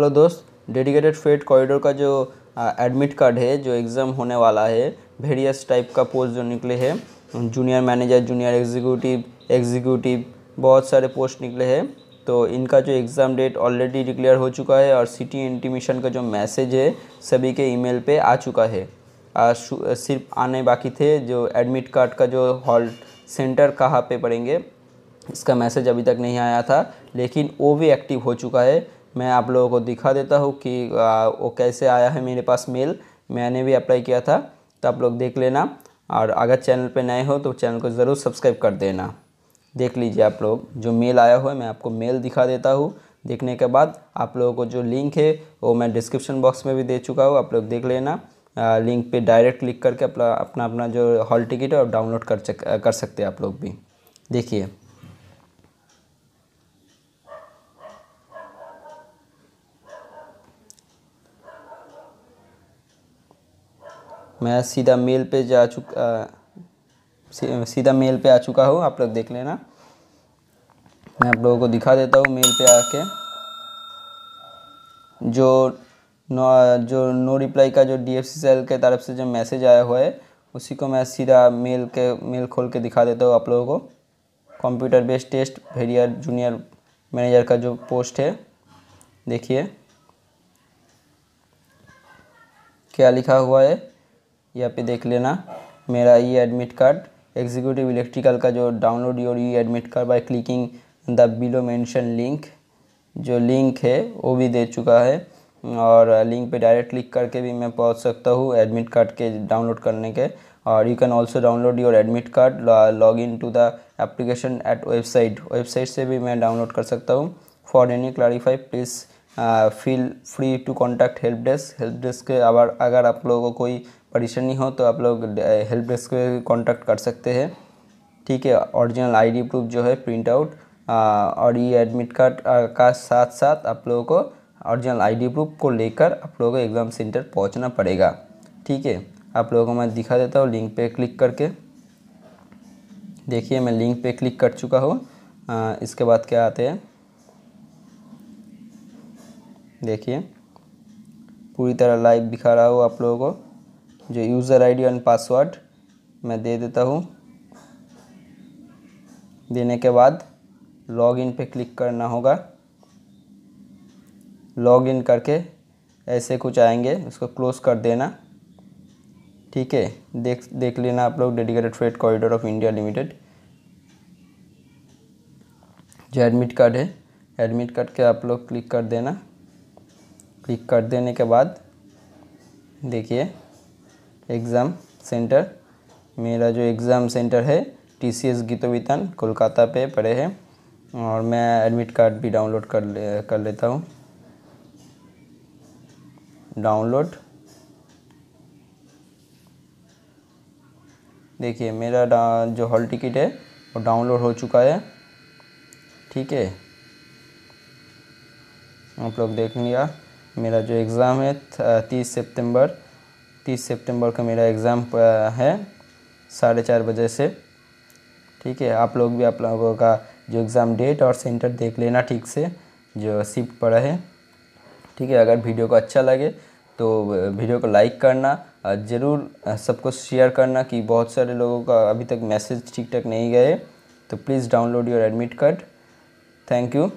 hello दोस्त dedicated fade corridor का जो एडमिट कार्ड है जो एग्ज़ाम होने वाला है वेरियस टाइप का पोस्ट जो निकले हैं junior manager junior executive executive बहुत सारे पोस्ट निकले हैं तो इनका जो एग्ज़ाम डेट ऑलरेडी डिक्लेयर हो चुका है और सिटी इंटीमेशन का जो मैसेज है सभी के ईमेल पे आ चुका है आ, सिर्फ आने बाकी थे जो एडमिट कार्ड का जो हॉल सेंटर कहाँ पे पड़ेंगे इसका मैसेज अभी तक नहीं आया था लेकिन वो भी एक्टिव हो चुका है मैं आप लोगों को दिखा देता हूँ कि वो कैसे आया है मेरे पास मेल मैंने भी अप्लाई किया था तो आप लोग देख लेना और अगर चैनल पे नए हो तो चैनल को ज़रूर सब्सक्राइब कर देना देख लीजिए आप लोग जो मेल आया हुआ है मैं आपको मेल दिखा देता हूँ देखने के बाद आप लोगों को जो लिंक है वो मैं डिस्क्रिप्शन बॉक्स में भी दे चुका हूँ आप लोग देख लेना आ, लिंक पे डायरेक्ट क्लिक करके अपना अपना अपना जो हॉल टिकट है और डाउनलोड कर कर सकते हैं आप लोग भी देखिए मैं सीधा मेल पे जा चुका सीधा मेल पे आ चुका हूँ आप लोग देख लेना मैं आप लोगों को दिखा देता हूँ मेल पे आके जो नो जो नो रिप्लाई का जो डी एफ सी सेल के तरफ से जो मैसेज आया हुआ है उसी को मैं सीधा मेल के मेल खोल के दिखा देता हूँ आप लोगों को कंप्यूटर बेस्ड टेस्ट भेड़ियर जूनियर मैनेजर का जो पोस्ट है देखिए क्या लिखा हुआ है यहाँ पे देख लेना मेरा e admit card executive electrical का जो download your e admit card by clicking the below mention link जो लिंक है वो भी दे चुका है और लिंक पे डायरेक्ट क्लिक करके भी मैं पहुँच सकता हूँ एडमिट कार्ड के डाउनलोड करने के और you can also download your admit card log in to the application at website website से भी मैं डाउनलोड कर सकता हूँ for any clarify please feel free to contact help desk help desk के अगर अगर आप लोगों को कोई परेशानी हो तो आप लोग हेल्प डेस्क पे कॉन्टैक्ट कर सकते हैं ठीक है ओरिजिनल आईडी प्रूफ जो है प्रिंट आउट uh, और ये एडमिट कार्ड uh, का साथ साथ आप लोगों को ओरिजिनल आईडी प्रूफ को लेकर आप लोगों को एग्ज़ाम सेंटर पहुंचना पड़ेगा ठीक है आप लोगों को मैं दिखा देता हूँ लिंक पे क्लिक करके देखिए मैं लिंक पे क्लिक कर चुका हूँ uh, इसके बाद क्या आते हैं देखिए पूरी तरह लाइव दिखा रहा हूँ आप लोगों को जो यूज़र आईडी एंड पासवर्ड मैं दे देता हूँ देने के बाद लॉगिन पे क्लिक करना होगा लॉगिन करके ऐसे कुछ आएंगे उसको क्लोज कर देना ठीक है देख देख लेना आप लोग dedicated freight corridor of India limited जो एडमिट कार्ड है एडमिट कार्ड के आप लोग क्लिक कर देना पिक कर देने के बाद देखिए एग्ज़ाम सेंटर मेरा जो एग्ज़ाम सेंटर है टी सी एस गीतोवितान कोलकाता पे पड़े हैं और मैं एडमिट कार्ड भी डाउनलोड कर ले कर लेता हूँ डाउनलोड देखिए मेरा जो हॉल टिकट है वो डाउनलोड हो चुका है ठीक है आप लोग देख लिया मेरा जो एग्ज़ाम है तीस सितंबर तीस सितंबर का मेरा एग्ज़ाम है साढ़े चार बजे से ठीक है आप लोग भी आप लोगों का जो एग्ज़ाम डेट और सेंटर देख लेना ठीक से जो शिफ्ट पड़ा है ठीक है अगर वीडियो को अच्छा लगे तो वीडियो को लाइक करना ज़रूर सबको शेयर करना कि बहुत सारे लोगों का अभी तक मैसेज ठीक ठाक नहीं गए तो please download your admit card thank you